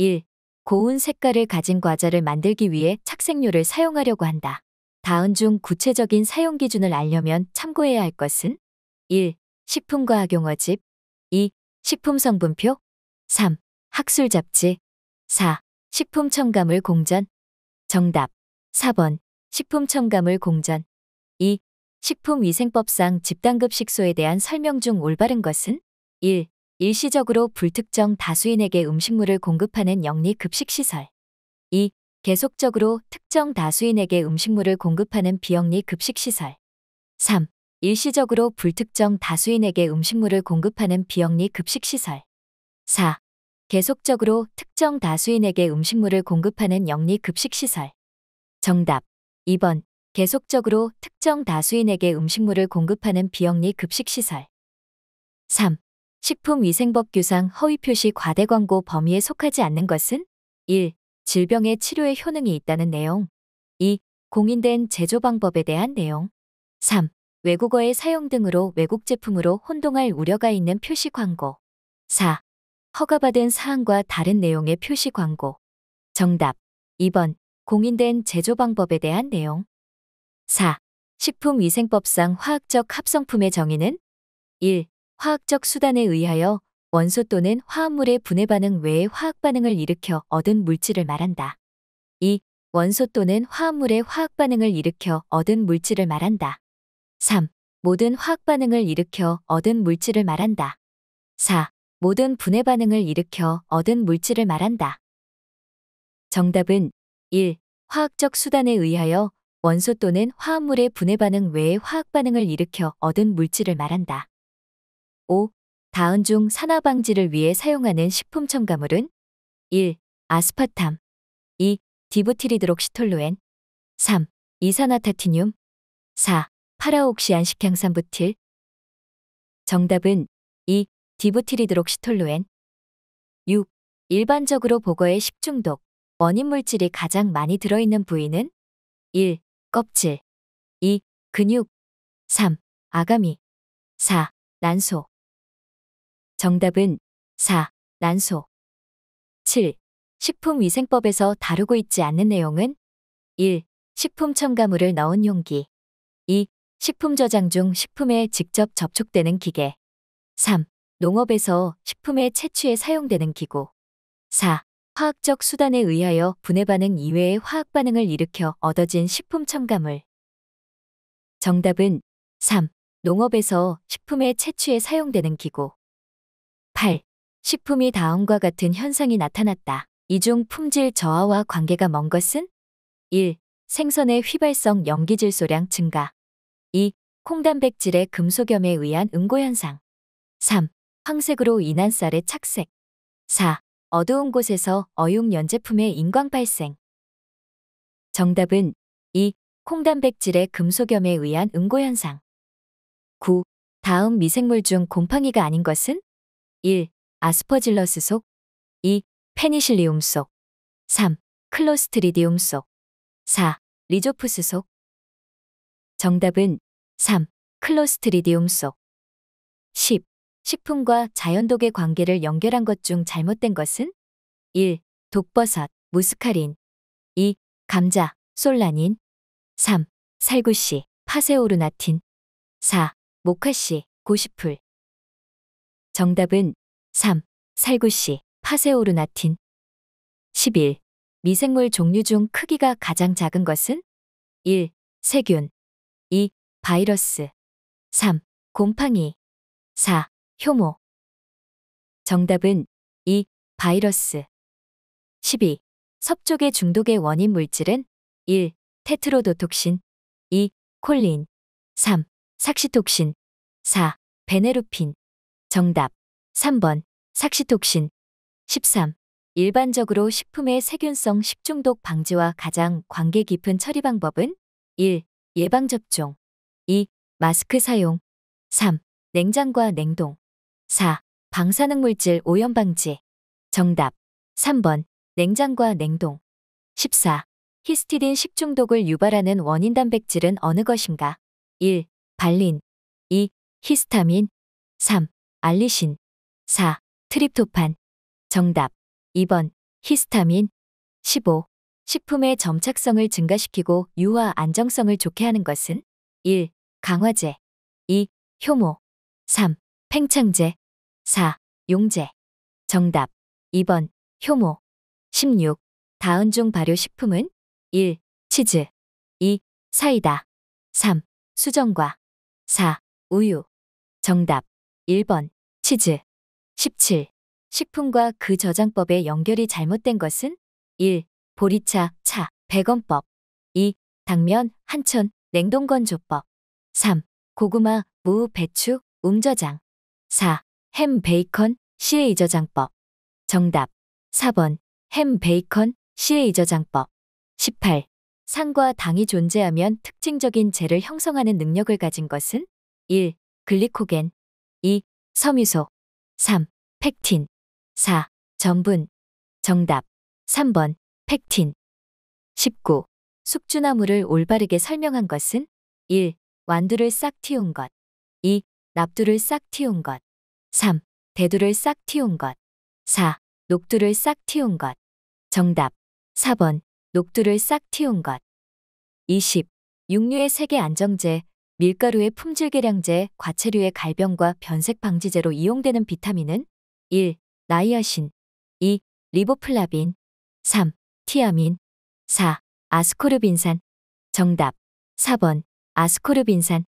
1. 고운 색깔을 가진 과자를 만들기 위해 착색료를 사용하려고 한다. 다음 중 구체적인 사용 기준을 알려면 참고해야 할 것은 1. 식품과학용어집 2. 식품성분표 3. 학술 잡지 4. 식품 첨가물 공전 정답 4번 식품 첨가물 공전 2. 식품위생법상 집단급식소에 대한 설명 중 올바른 것은 1. 일시적으로 불특정 다수인에게 음식물을 공급하는 영리급식시설. 2. 계속적으로 특정 다수인에게 음식물을 공급하는 비영리급식시설. 3. 일시적으로 불특정 다수인에게 음식물을 공급하는 비영리급식시설. 4. 계속적으로 특정 다수인에게 음식물을 공급하는 영리급식시설. 정답 2번. 계속적으로 특정 다수인에게 음식물을 공급하는 비영리급식시설. 3. 식품위생법규상 허위표시 과대광고 범위에 속하지 않는 것은 1. 질병의 치료에 효능이 있다는 내용 2. 공인된 제조 방법에 대한 내용 3. 외국어의 사용 등으로 외국 제품으로 혼동할 우려가 있는 표시 광고 4. 허가받은 사항과 다른 내용의 표시 광고 정답 2번 공인된 제조 방법에 대한 내용 4. 식품위생법상 화학적 합성품의 정의는 1. 화학적 수단에 의하여 원소 또는 화합물의 분해 반응 외의 화학 반응을 일으켜 얻은 물질을 말한다. 2. 원소 또는 화합물의 화학 반응을 일으켜 얻은 물질을 말한다. 3. 모든 화학 반응을 일으켜 얻은 물질을 말한다. 4. 모든 분해 반응을 일으켜 얻은 물질을 말한다. 정답은 1. 화학적 수단에 의하여 원소 또는 화합물의 분해 반응 외의 화학 반응을 일으켜 얻은 물질을 말한다. 5. 다은 중 산화 방지를 위해 사용하는 식품 첨가물은 1. 아스파탐 2. 디부티리드록시톨로엔 3. 이산화타티늄 4. 파라옥시안 식향산부틸 정답은 2. 디부티리드록시톨로엔 6. 일반적으로 보거의 식중독 원인 물질이 가장 많이 들어있는 부위는 1. 껍질 2. 근육 3. 아가미 4. 난소 정답은 4. 난소 7. 식품위생법에서 다루고 있지 않는 내용은 1. 식품 첨가물을 넣은 용기 2. 식품 저장 중 식품에 직접 접촉되는 기계 3. 농업에서 식품의 채취에 사용되는 기구 4. 화학적 수단에 의하여 분해 반응 이외의 화학 반응을 일으켜 얻어진 식품 첨가물 정답은 3. 농업에서 식품의 채취에 사용되는 기구 8. 식품이 다음과 같은 현상이 나타났다. 이 중 품질 저하와 관계가 먼 것은 1. 생선의 휘발성 염기질소량 증가 2. 콩단백질의 금속염에 의한 응고현상 3. 황색으로 인한 쌀의 착색 4. 어두운 곳에서 어육 연제품의 인광 발생 정답은 2. 콩단백질의 금속염에 의한 응고현상 9. 다음 미생물 중 곰팡이가 아닌 것은 1. 아스퍼질러스 속 2. 페니실리움 속 3. 클로스트리디움 속 4. 리조프스 속 정답은 3. 클로스트리디움 속 10. 식품과 자연독의 관계를 연결한 것 중 잘못된 것은? 1. 독버섯, 무스카린 2. 감자, 솔라닌 3. 살구씨, 파세오르나틴 4. 모카씨, 고시풀 정답은 3. 살구씨, 파세오르나틴. 11. 미생물 종류 중 크기가 가장 작은 것은? 1. 세균. 2. 바이러스. 3. 곰팡이. 4. 효모. 정답은 2. 바이러스. 12. 섭쪽의 중독의 원인 물질은 1. 테트로도톡신 2. 콜린 3. 삭시톡신 4. 베네루핀 정답 3번 삭시톡신 13. 일반적으로 식품의 세균성 식중독 방지와 가장 관계 깊은 처리 방법은 1. 예방접종 2. 마스크 사용 3. 냉장과 냉동 4. 방사능 물질 오염 방지 정답 3번 냉장과 냉동 14. 히스티딘 식중독을 유발하는 원인 단백질은 어느 것인가? 1. 발린 2. 히스타민 3. 알리신 4. 트립토판 정답 2번 히스타민 15. 식품의 점착성을 증가시키고 유화 안정성을 좋게 하는 것은 1. 강화제 2. 효모 3. 팽창제 4. 용제 정답 2번 효모 16. 다은종 발효식품은 1. 치즈 2. 사이다 3. 수정과 4. 우유 정답 1번 치즈 17. 식품과 그 저장법의 연결이 잘못된 것은 1. 보리차, 차, 백원법 2. 당면, 한천, 냉동건조법 3. 고구마, 무, 배추, 움저장 4. 햄, 베이컨, 시에이 저장법 정답 4번 햄, 베이컨, 시에이 저장법 18. 산과 당이 존재하면 특징적인 재를 형성하는 능력을 가진 것은 1. 글리코겐, 2. 섬유소 3. 펙틴 4. 전분 정답 3번 펙틴 19. 숙주나무를 올바르게 설명한 것은 1. 완두를 싹 틔운 것 2. 납두를 싹 틔운 것 3. 대두를 싹 틔운 것 4. 녹두를 싹 틔운 것 정답 4번 녹두를 싹 틔운 것 20. 육류의 세계 안정제 밀가루의 품질 개량제, 과체류의 갈변과 변색 방지제로 이용되는 비타민은 1. 나이아신 2. 리보플라빈 3. 티아민 4. 아스코르빈산 정답 4번 아스코르빈산